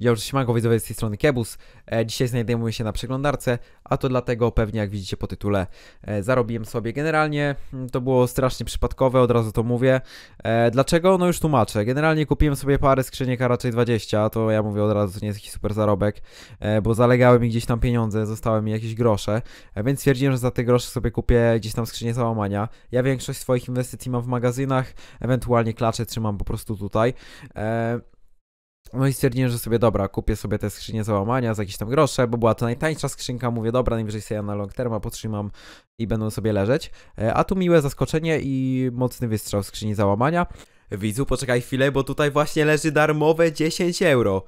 Ja już siemanko widzowie z tej strony Kebus. E, dzisiaj znajdujemy się na przeglądarce, a to dlatego pewnie jak widzicie po tytule e, zarobiłem sobie. Generalnie mm, to było strasznie przypadkowe, od razu to mówię. E, dlaczego? No już tłumaczę. Generalnie kupiłem sobie parę skrzyniek, a raczej 20, to ja mówię od razu, to nie jest jakiś super zarobek, bo zalegały mi gdzieś tam pieniądze, zostały mi jakieś grosze, więc stwierdziłem, że za te grosze sobie kupię gdzieś tam skrzynię załamania. Ja większość swoich inwestycji mam w magazynach, ewentualnie klacze trzymam po prostu tutaj. No i stwierdziłem, że sobie dobra, kupię sobie te skrzynie załamania za jakieś tam grosze, bo była to najtańsza skrzynka, mówię dobra, najwyżej sobie na long terma potrzymam i będą sobie leżeć. E, a tu miłe zaskoczenie i mocny wystrzał skrzyni załamania. Widzu, poczekaj chwilę, bo tutaj właśnie leży darmowe 10 euro.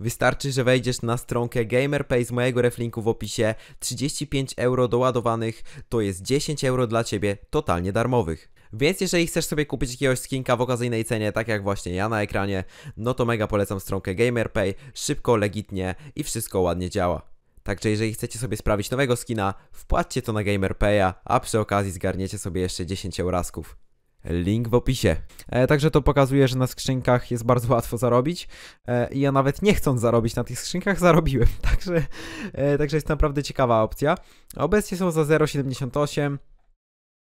Wystarczy, że wejdziesz na stronkę GamerPay z mojego reflinku w opisie. 35 euro doładowanych to jest 10 euro dla Ciebie totalnie darmowych. Więc jeżeli chcesz sobie kupić jakiegoś skinka w okazyjnej cenie, tak jak właśnie ja na ekranie, no to mega polecam stronkę GamerPay, szybko, legitnie i wszystko ładnie działa. Także jeżeli chcecie sobie sprawić nowego skina, wpłaccie to na GamerPaya, a przy okazji zgarniecie sobie jeszcze 10 eurasków. Link w opisie. E, także to pokazuje, że na skrzynkach jest bardzo łatwo zarobić. E, ja nawet nie chcąc zarobić na tych skrzynkach, zarobiłem. Także, e, także jest naprawdę ciekawa opcja. Obecnie są za 0,78.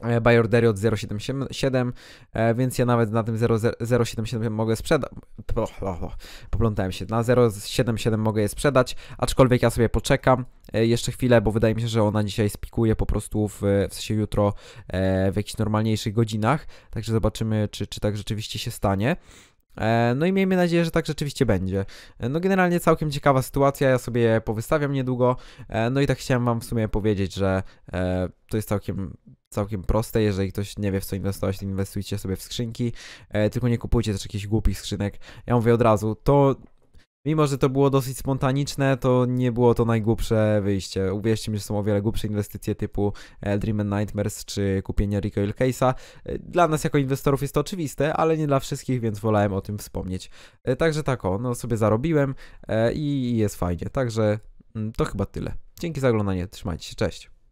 E, Bajordery od 0,77, e, więc ja nawet na tym 0,77 mogę sprzedać. Poplątałem się, na 0,77 mogę je sprzedać, aczkolwiek ja sobie poczekam e, jeszcze chwilę, bo wydaje mi się, że ona dzisiaj spikuje po prostu w, w sensie jutro w jakichś normalniejszych godzinach, także zobaczymy, czy, czy tak rzeczywiście się stanie. No i miejmy nadzieję, że tak rzeczywiście będzie. No generalnie całkiem ciekawa sytuacja, ja sobie powystawiam niedługo. No i tak chciałem wam w sumie powiedzieć, że to jest całkiem całkiem proste. Jeżeli ktoś nie wie, w co inwestować, to inwestujcie sobie w skrzynki, e, tylko nie kupujcie też jakichś głupich skrzynek. Ja mówię od razu, to Mimo, że to było dosyć spontaniczne, to nie było to najgłupsze wyjście. Uwierzcie mi, że są o wiele głupsze inwestycje typu e, Dream and Nightmares czy kupienie Recoil Case'a. E, dla nas jako inwestorów jest to oczywiste, ale nie dla wszystkich, więc wolałem o tym wspomnieć. E, także tak o, no sobie zarobiłem i jest fajnie. Także mm, to chyba tyle. Dzięki za oglądanie, trzymajcie się, cześć.